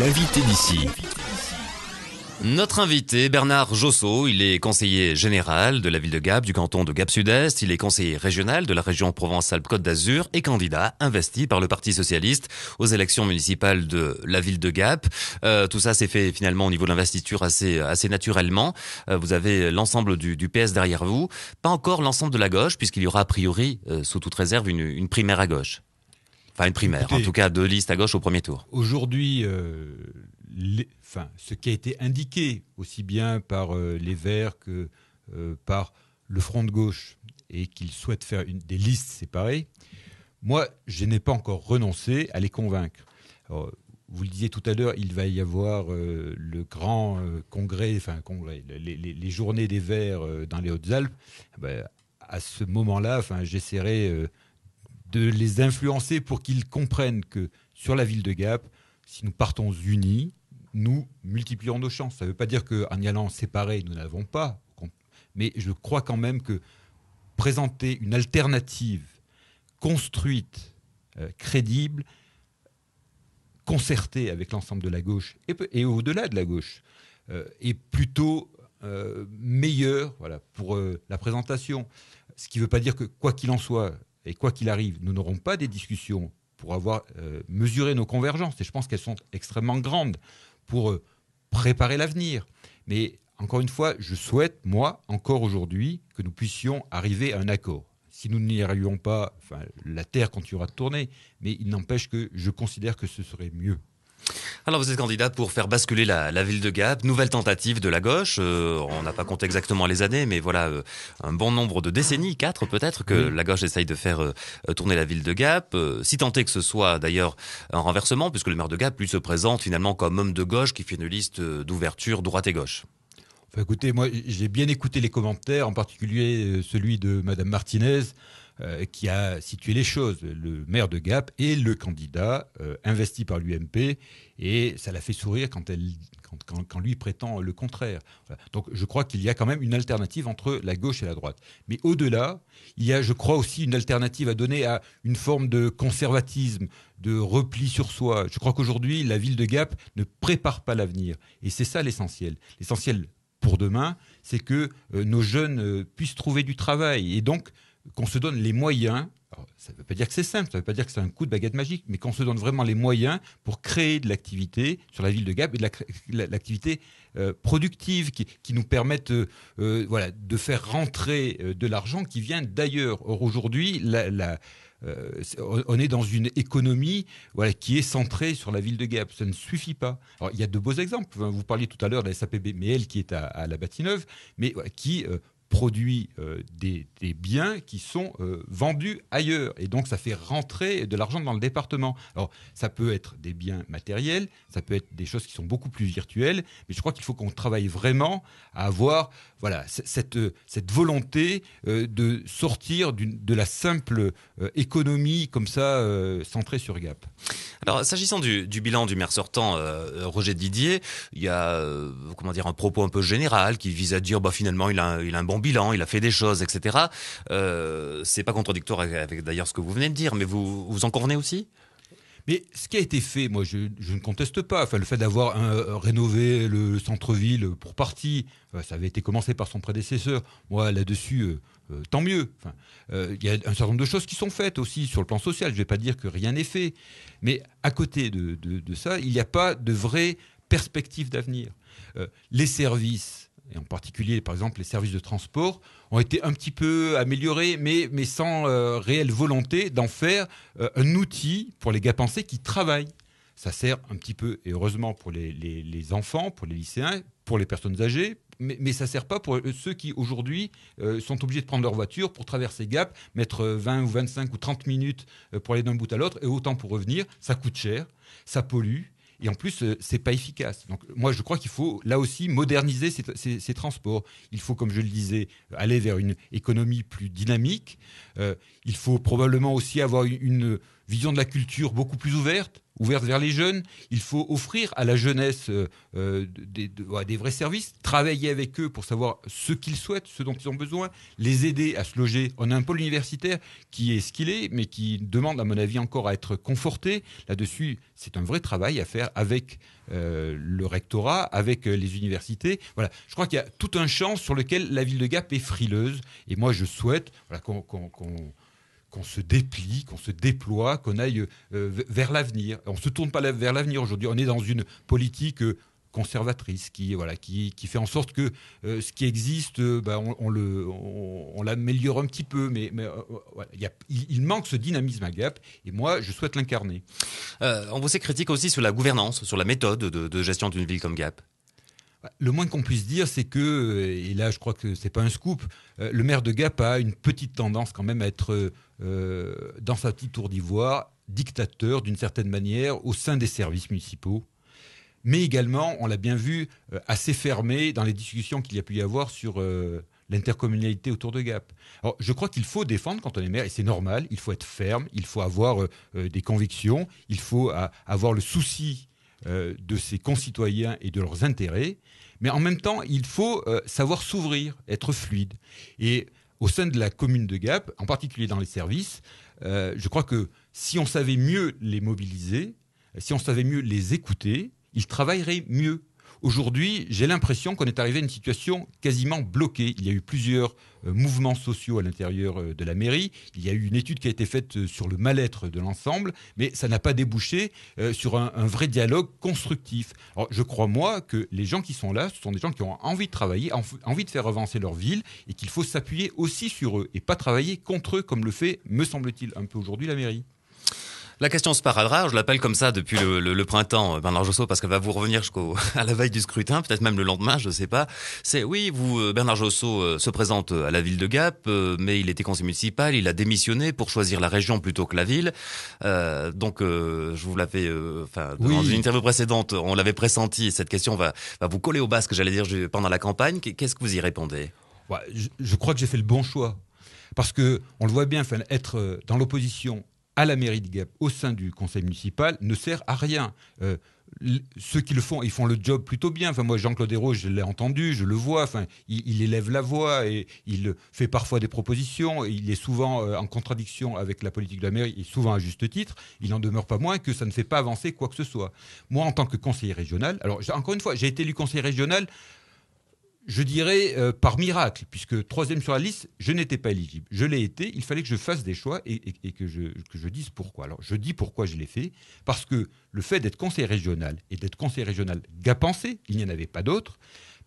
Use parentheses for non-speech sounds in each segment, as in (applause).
L'invité d'ici. Notre invité, Bernard Josseau, il est conseiller général de la ville de Gap, du canton de Gap-Sud-Est. Il est conseiller régional de la région Provence-Alpes-Côte d'Azur et candidat investi par le Parti Socialiste aux élections municipales de la ville de Gap. Euh, tout ça s'est fait finalement au niveau de l'investiture assez, naturellement. Euh, vous avez l'ensemble du, PS derrière vous. Pas encore l'ensemble de la gauche, puisqu'il y aura a priori, euh, sous toute réserve, une primaire à gauche. Enfin, une primaire, en tout cas deux listes à gauche au premier tour. Aujourd'hui, euh, enfin, ce qui a été indiqué aussi bien par euh, les Verts que euh, par le Front de gauche et qu'ils souhaitent faire une, des listes séparées, moi, je n'ai pas encore renoncé à les convaincre. vous le disiez tout à l'heure, il va y avoir le grand congrès, enfin congrès, les, journées des Verts dans les Hautes-Alpes. Eh ben, à ce moment-là, enfin, j'essaierai de les influencer pour qu'ils comprennent que sur la ville de Gap, si nous partons unis, nous multiplions nos chances. Ça ne veut pas dire qu'en y allant séparés, nous n'avons pas. Mais je crois quand même que présenter une alternative construite, euh, crédible, concertée avec l'ensemble de la gauche et, au-delà de la gauche, euh, est plutôt euh, meilleur voilà, pour la présentation. Ce qui ne veut pas dire que, quoi qu'il en soit, et quoi qu'il arrive, nous n'aurons pas des discussions pour avoir euh, mesuré nos convergences, et je pense qu'elles sont extrêmement grandes, pour euh, préparer l'avenir. Mais encore une fois, je souhaite, moi, encore aujourd'hui, que nous puissions arriver à un accord. Si nous n'y arrivons pas, enfin, la Terre continuera de tourner, mais il n'empêche que je considère que ce serait mieux. Alors vous êtes candidat pour faire basculer la, ville de Gap, nouvelle tentative de la gauche. Euh, on n'a pas compté exactement les années, mais voilà euh, un bon nombre de décennies, quatre peut-être, que la gauche essaye de faire euh, tourner la ville de Gap. si tenté que ce soit d'ailleurs un renversement, puisque le maire de Gap lui se présente finalement comme homme de gauche qui fait une liste d'ouverture droite et gauche. Enfin, écoutez, moi j'ai bien écouté les commentaires, en particulier celui de Madame Martinez. Euh, qui a situé les choses. Le maire de Gap est le candidat euh, investi par l'UMP et ça la fait sourire quand, elle, quand, quand, quand lui prétend le contraire. Donc je crois qu'il y a quand même une alternative entre la gauche et la droite. Mais au-delà, il y a, je crois, aussi une alternative à donner à une forme de conservatisme, de repli sur soi. Je crois qu'aujourd'hui, la ville de Gap ne prépare pas l'avenir. Et c'est ça l'essentiel. L'essentiel pour demain, c'est que euh, nos jeunes puissent trouver du travail. Et donc, qu'on se donne les moyens, ça ne veut pas dire que c'est simple, ça ne veut pas dire que c'est un coup de baguette magique, mais qu'on se donne vraiment les moyens pour créer de l'activité sur la ville de Gap et de l'activité euh, productive qui, nous permette euh, euh, voilà, de faire rentrer de l'argent qui vient d'ailleurs. Or aujourd'hui, on est dans une économie qui est centrée sur la ville de Gap. Ça ne suffit pas. il y a de beaux exemples. Vous parliez tout à l'heure de la SAPB, mais elle qui est à, la Bâtineuve, mais qui produit euh, des, biens qui sont euh, vendus ailleurs. Et donc, ça fait rentrer de l'argent dans le département. Alors, ça peut être des biens matériels, ça peut être des choses qui sont beaucoup plus virtuelles, mais je crois qu'il faut qu'on travaille vraiment à avoir voilà, euh, cette, volonté euh, de sortir de la simple euh, économie comme ça, centrée sur Gap. Alors, s'agissant du, bilan du maire sortant, Roger Didier, il y a comment dire, un propos un peu général qui vise à dire bah, finalement, il a, un bon bilan, il a fait des choses, etc. Euh, c'est pas contradictoire avec, d'ailleurs ce que vous venez de dire, mais vous, vous en convenez aussi mais ce qui a été fait, moi, je, ne conteste pas. Enfin, le fait d'avoir euh, rénové le, centre-ville pour partie, euh, ça avait été commencé par son prédécesseur. Moi, là-dessus, euh, tant mieux. Il y a un certain nombre de choses qui sont faites aussi sur le plan social. Je ne vais pas dire que rien n'est fait. Mais à côté de, de ça, il n'y a pas de vraie perspective d'avenir. les services et en particulier par exemple les services de transport, ont été un petit peu améliorés, mais, sans euh, réelle volonté d'en faire euh, un outil pour les gars pensés qui travaillent. Ça sert un petit peu, et heureusement pour les, enfants, pour les lycéens, pour les personnes âgées, mais, ça ne sert pas pour ceux qui aujourd'hui euh, sont obligés de prendre leur voiture pour traverser Gap, mettre 20 ou 25 ou 30 minutes pour aller d'un bout à l'autre, et autant pour revenir. Ça coûte cher, ça pollue, et en plus, ce euh, c'est pas efficace. Donc, moi, je crois qu'il faut là aussi moderniser ces, transports. Il faut, comme je le disais, aller vers une économie plus dynamique. Euh, il faut probablement aussi avoir une vision de la culture beaucoup plus ouverte ouverte vers les jeunes. Il faut offrir à la jeunesse euh, euh, des, vrais services, travailler avec eux pour savoir ce qu'ils souhaitent, ce dont ils ont besoin, les aider à se loger. On a un pôle universitaire qui est ce qu'il est, mais qui demande, à mon avis, encore à être conforté. Là-dessus, c'est un vrai travail à faire avec euh, le rectorat, avec les universités. Voilà, je crois qu'il y a tout un champ sur lequel la ville de Gap est frileuse. Et moi, je souhaite qu'on qu'on se déplie, qu'on se déploie, qu'on aille euh, vers l'avenir. On ne se tourne pas vers l'avenir aujourd'hui. On est dans une politique euh, conservatrice qui voilà qui, fait en sorte que euh, ce qui existe bah, on, le on, l'améliore un petit peu mais, mais il, manque ce dynamisme à Gap et moi je souhaite l'incarner on vous sait critique aussi sur la gouvernance sur la méthode de gestion d'une ville comme Gap le moins qu'on puisse dire, c'est que, euh, et là je crois que ce n'est pas un scoop, euh, le maire de Gap a une petite tendance quand même à être euh, dans sa petite tour d'ivoire, dictateur d'une certaine manière au sein des services municipaux, mais également, on l'a bien vu, assez fermé dans les discussions qu'il y a pu y avoir sur l'intercommunalité autour de Gap. Alors, je crois qu'il faut défendre quand on est maire, et c'est normal, il faut être ferme, il faut avoir des convictions, il faut avoir le souci euh, de ses concitoyens et de leurs intérêts. Mais en même temps, il faut euh, savoir s'ouvrir, être fluide. Et au sein de la commune de Gap, en particulier dans les services, euh, je crois que si on savait mieux les mobiliser, si on savait mieux les écouter, ils travailleraient mieux. Aujourd'hui, j'ai l'impression qu'on est arrivé à une situation quasiment bloquée. Il y a eu plusieurs euh, mouvements sociaux à l'intérieur euh, de la mairie. Il y a eu une étude qui a été faite euh, sur le mal-être de l'ensemble, mais ça n'a pas débouché sur un, vrai dialogue constructif. je crois, moi, que les gens qui sont là, ce sont des gens qui ont envie de travailler, envie de faire avancer leur ville, et qu'il faut s'appuyer aussi sur eux, et pas travailler contre eux, comme le fait, me semble-t-il, un peu aujourd'hui la mairie. La question se paradra, je l'appelle comme ça depuis le, printemps, euh, Bernard Jossot, parce qu'elle va vous revenir jusqu'à (laughs) la veille du scrutin, peut-être même le lendemain, je ne sais pas. C'est oui, vous, euh, Bernard Jossot euh, se présente à la ville de Gap, mais il était conseiller municipal, il a démissionné pour choisir la région plutôt que la ville. donc, je vous l'avais, enfin, dans une interview précédente, on l'avait pressenti, cette question va, vous coller au bas, que j'allais dire pendant la campagne. Qu'est-ce que vous y répondez je, crois que j'ai fait le bon choix. Parce que on le voit bien, être dans l'opposition à la mairie de Gap, au sein du conseil municipal, ne sert à rien. Euh, ceux qui le font, ils font le job plutôt bien. Enfin, moi, Jean-Claude Hérault, je l'ai entendu, je le vois. Enfin, il, il, élève la voix et il fait parfois des propositions. Il est souvent euh, en contradiction avec la politique de la mairie, et souvent à juste titre. Il n'en demeure pas moins que ça ne fait pas avancer quoi que ce soit. Moi, en tant que conseiller régional, alors encore une fois, j'ai été élu conseiller régional je dirais, euh, par miracle, puisque troisième sur la liste, je n'étais pas éligible. Je l'ai été, il fallait que je fasse des choix et, que, je, dise pourquoi. Alors, je dis pourquoi je l'ai fait, parce que le fait d'être conseil régional et d'être conseil régional Gapensé, il n'y en avait pas d'autre,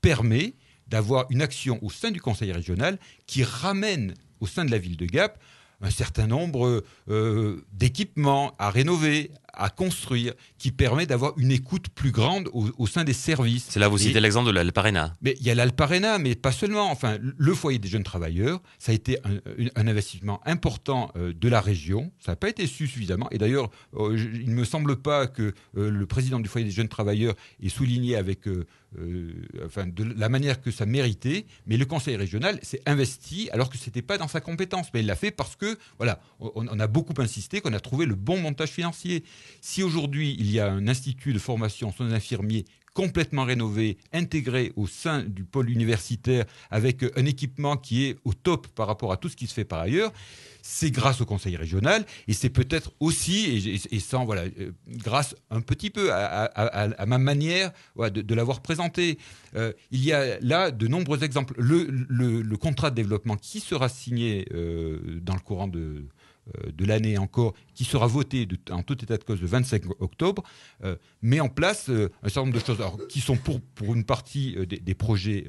permet d'avoir une action au sein du conseil régional qui ramène au sein de la ville de Gap un certain nombre euh, d'équipements à rénover, à construire qui permet d'avoir une écoute plus grande au, sein des services. C'est là vous citez l'exemple de l'Alparena. Mais il y a l'Alparena, mais pas seulement. Enfin, le foyer des jeunes travailleurs, ça a été un, investissement important euh, de la région. Ça n'a pas été su suffisamment. Et d'ailleurs, euh, il ne me semble pas que euh, le président du foyer des jeunes travailleurs ait souligné avec, enfin, de la manière que ça méritait. Mais le conseil régional s'est investi alors que ce n'était pas dans sa compétence. Mais il l'a fait parce que, voilà, on a beaucoup insisté, qu'on a trouvé le bon montage financier. Si aujourd'hui il y a un institut de formation soins infirmiers complètement rénové, intégré au sein du pôle universitaire avec un équipement qui est au top par rapport à tout ce qui se fait par ailleurs, c'est grâce au conseil régional et c'est peut-être aussi, et, sans, voilà, euh, grâce un petit peu à, ma manière de, l'avoir présenté. Euh, il y a là de nombreux exemples. Le, contrat de développement qui sera signé euh, dans le courant de, euh, de l'année encore, qui sera voté en tout état de cause le 25 octobre, euh, met en place euh, un certain nombre de choses qui sont pour, pour une partie des, projets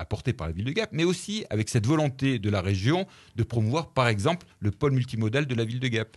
apporté par la ville de Gap, mais aussi avec cette volonté de la région de promouvoir, par exemple, le pôle multimodal de la ville de Gap.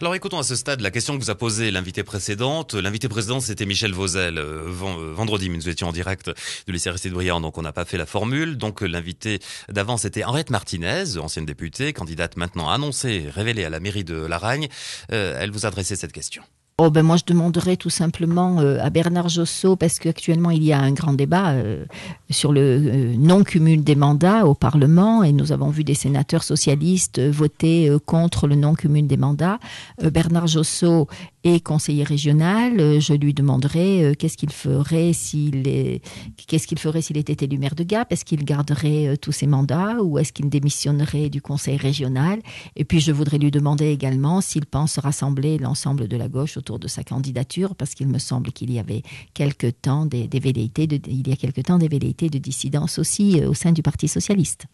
Alors écoutons à ce stade la question que vous a posée l'invité précédente. L'invité précédente, c'était Michel Vauzel. Euh, euh, vendredi, mais nous étions en direct de l'ICRC de Briand, donc on n'a pas fait la formule. Donc euh, l'invité d'avant, c'était Henriette Martinez, ancienne députée, candidate maintenant annoncée, révélée à la mairie de Laragne. elle vous adressait cette question. Oh ben moi je demanderais tout simplement euh, à Bernard Josso parce qu'actuellement il y a un grand débat euh, sur le euh, non-cumul des mandats au Parlement, et nous avons vu des sénateurs socialistes voter contre le non-cumul des mandats. Bernard Josso et conseiller régional, euh, je lui demanderai euh, qu'est-ce qu'il ferait s'il est, qu'est-ce qu'il ferait s'il était élu maire de Gap Est-ce qu'il garderait euh, tous ses mandats ou est-ce qu'il démissionnerait du conseil régional Et puis je voudrais lui demander également s'il pense rassembler l'ensemble de la gauche autour de sa candidature parce qu'il me semble qu'il y avait quelque temps des, il y a quelque temps des velléités de dissidence aussi au sein du Parti socialiste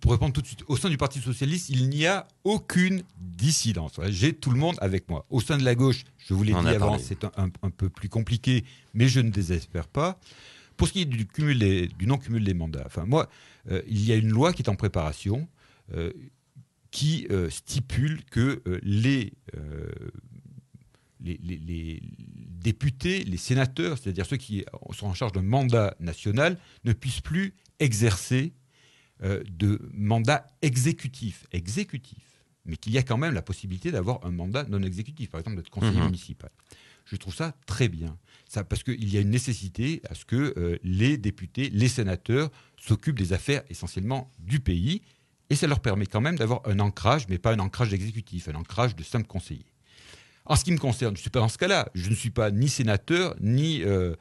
pour répondre tout de suite, au sein du Parti socialiste, il n'y a aucune dissidence. J'ai tout le monde avec moi. Au sein de la gauche, je vous l'ai dit avant, c'est un, peu plus compliqué, mais je ne désespère pas. Pour ce qui est du, cumul du non-cumul des mandats, enfin, moi, euh, il y a une loi qui est en préparation euh, qui euh, stipule que les, députés, les sénateurs, c'est-à-dire ceux qui sont en charge d'un mandat national, ne puissent plus exercer euh, de mandat exécutif, exécutif, mais qu'il y a quand même la possibilité d'avoir un mandat non exécutif, par exemple d'être conseiller mhm. municipal. Je trouve ça très bien, ça, parce qu'il y a une nécessité à ce que euh, les députés, les sénateurs s'occupent des affaires essentiellement du pays, et ça leur permet quand même d'avoir un ancrage, mais pas un ancrage d'exécutif, un ancrage de simple conseiller. En ce qui me concerne, je ne suis pas dans ce cas-là. Je ne suis pas ni sénateur ni euh,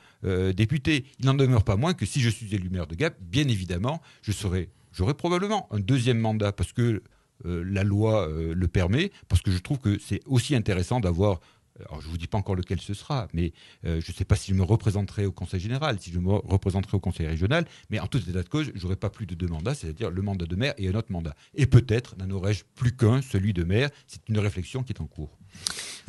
député. Il n'en demeure pas moins que si je suis élu maire de Gap, bien évidemment, je serai j'aurai probablement un deuxième mandat parce que euh, la loi euh, le permet, parce que je trouve que c'est aussi intéressant d'avoir euh, alors, je ne vous dis pas encore lequel ce sera, mais je ne sais pas si je me représenterai au Conseil général, si je me représenterai au Conseil régional, mais en tout état de cause, je n'aurai pas plus de deux mandats, c'est-à-dire le mandat de maire et un autre mandat. Et peut-être n'en aurai-je plus qu'un, celui de maire. C'est une réflexion qui est en cours.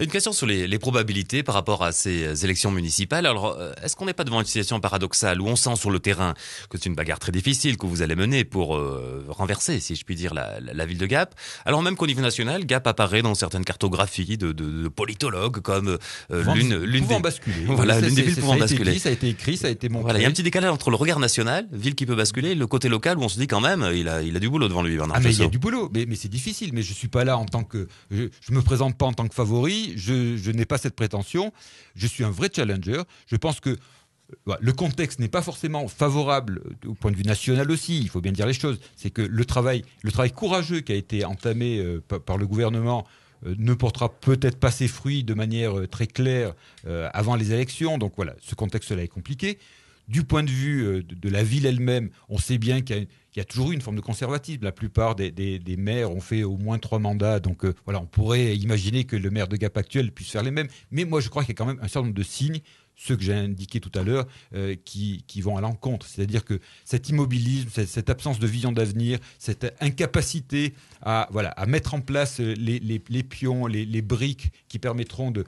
Une question sur les, les, probabilités par rapport à ces euh, élections municipales. Alors, euh, est-ce qu'on n'est pas devant une situation paradoxale où on sent sur le terrain que c'est une bagarre très difficile que vous allez mener pour euh, renverser, si je puis dire, la, la, ville de Gap Alors même qu'au niveau national, Gap apparaît dans certaines cartographies de, de, de politologues comme euh, l'une l'une des basculer. (laughs) Voilà, l'une des villes pouvant ça basculer. ça a été écrit, ça a été montré. Voilà, il y a un petit décalage entre le regard national, ville qui peut basculer, le côté local où on se dit quand même, il a, il a du boulot devant lui. ah mais il y a du boulot, mais, mais c'est difficile. Mais je suis pas là en tant que, je, je me présente pas en tant que favori je, n'ai pas cette prétention, je suis un vrai challenger, je pense que euh, le contexte n'est pas forcément favorable euh, au point de vue national aussi, il faut bien dire les choses. C'est que le travail, courageux qui a été entamé euh, par le gouvernement ne portera peut-être pas ses fruits de manière très claire avant les élections. Donc voilà, ce contexte-là est compliqué du point de vue euh, de, la ville elle-même, on sait bien qu'il y, a toujours eu une forme de conservatisme. La plupart des, maires ont fait au moins trois mandats. Donc euh, voilà, on pourrait imaginer que le maire de Gap actuel puisse faire les mêmes. Mais moi, je crois qu'il y a quand même un certain nombre de signes ceux que j'ai indiqués tout à l'heure, euh, qui, vont à l'encontre. C'est-à-dire que cet immobilisme, cette, absence de vision d'avenir, cette incapacité à, mettre en place euh, les, pions, les, briques qui permettront de,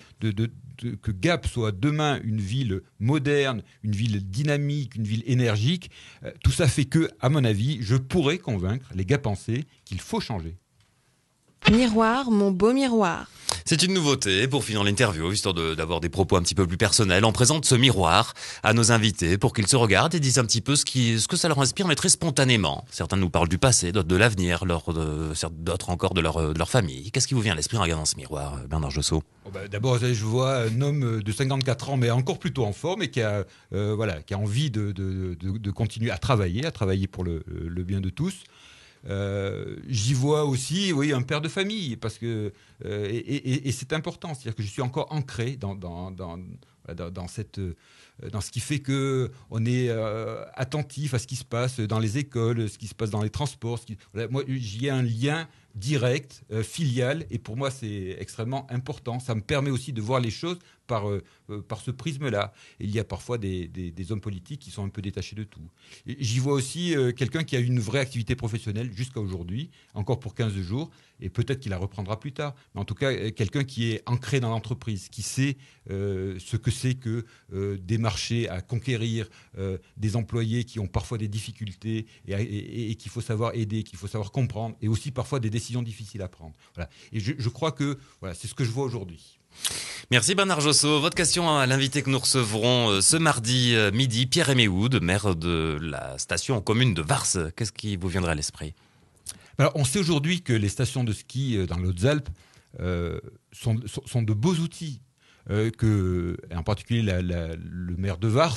que Gap soit demain une ville moderne, une ville dynamique, une ville énergique, euh, tout ça fait que, à mon avis, je pourrais convaincre les Gapensés qu'il faut changer. Miroir, mon beau miroir. C'est une nouveauté pour finir l'interview, histoire d'avoir des propos un petit peu plus personnels. On présente ce miroir à nos invités pour qu'ils se regardent et disent un petit peu ce, qui, ce que ça leur inspire, mais très spontanément. Certains nous parlent du passé, d'autres de l'avenir, euh, d'autres encore euh, de leur, famille. Qu'est-ce qui vous vient à l'esprit en regardant ce miroir, euh, Bernard Jossot oh bah, D'abord, je vois un homme de 54 ans, mais encore plutôt en forme et qui a, voilà, qui a envie de, continuer à travailler, à travailler pour le bien de tous. Euh, j'y vois aussi, oui, un père de famille, parce que euh, et, c'est important, c'est-à-dire que je suis encore ancré dans dans, cette euh, dans ce qui fait que on est attentif à ce qui se passe dans les écoles, ce qui se passe dans les transports. Moi, j'y ai un lien direct, filial, et pour moi, c'est extrêmement important. Ça me permet aussi de voir les choses euh, euh, par, ce prisme-là. Il y a parfois des, hommes politiques qui sont un peu détachés de tout. J'y vois aussi euh, quelqu'un qui a une vraie activité professionnelle jusqu'à aujourd'hui, encore pour 15 jours, et peut-être qu'il la reprendra plus tard. Mais en tout cas, quelqu'un qui est ancré dans l'entreprise, qui sait ce que c'est que des marchés à conquérir, des employés qui ont parfois des difficultés et, qu'il faut savoir aider, qu'il faut savoir comprendre, et aussi parfois des décisions difficiles à prendre. Voilà. Et je, je crois que voilà, c'est ce que je vois aujourd'hui. Merci Bernard Josso. Votre question à l'invité que nous recevrons euh, ce mardi euh, midi, Pierre Eméhoud, maire de la station commune de Vars. Qu'est-ce qui vous viendrait à l'esprit ben, On sait aujourd'hui que les stations de ski euh, dans hautes alpes sont, de beaux outils euh, que, en particulier le maire de Vars,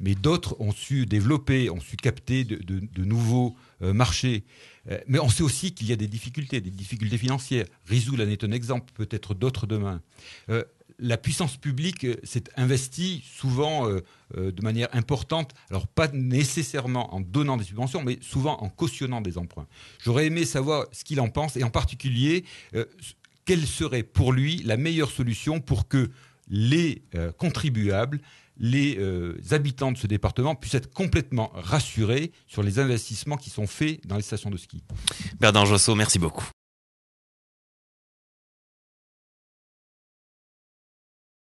mais d'autres ont su développer, ont su capter de, nouveaux euh, marchés. Euh, mais on sait aussi qu'il y a des difficultés, des difficultés financières. Rizou en est un exemple, peut-être d'autres demain. la puissance publique s'est investie souvent de manière importante, alors pas nécessairement en donnant des subventions, mais souvent en cautionnant des emprunts. J'aurais aimé savoir ce qu'il en pense, et en particulier quelle serait pour lui la meilleure solution pour que les euh, contribuables, les euh, habitants de ce département puissent être complètement rassurés sur les investissements qui sont faits dans les stations de ski. Bernard Josseau, merci beaucoup.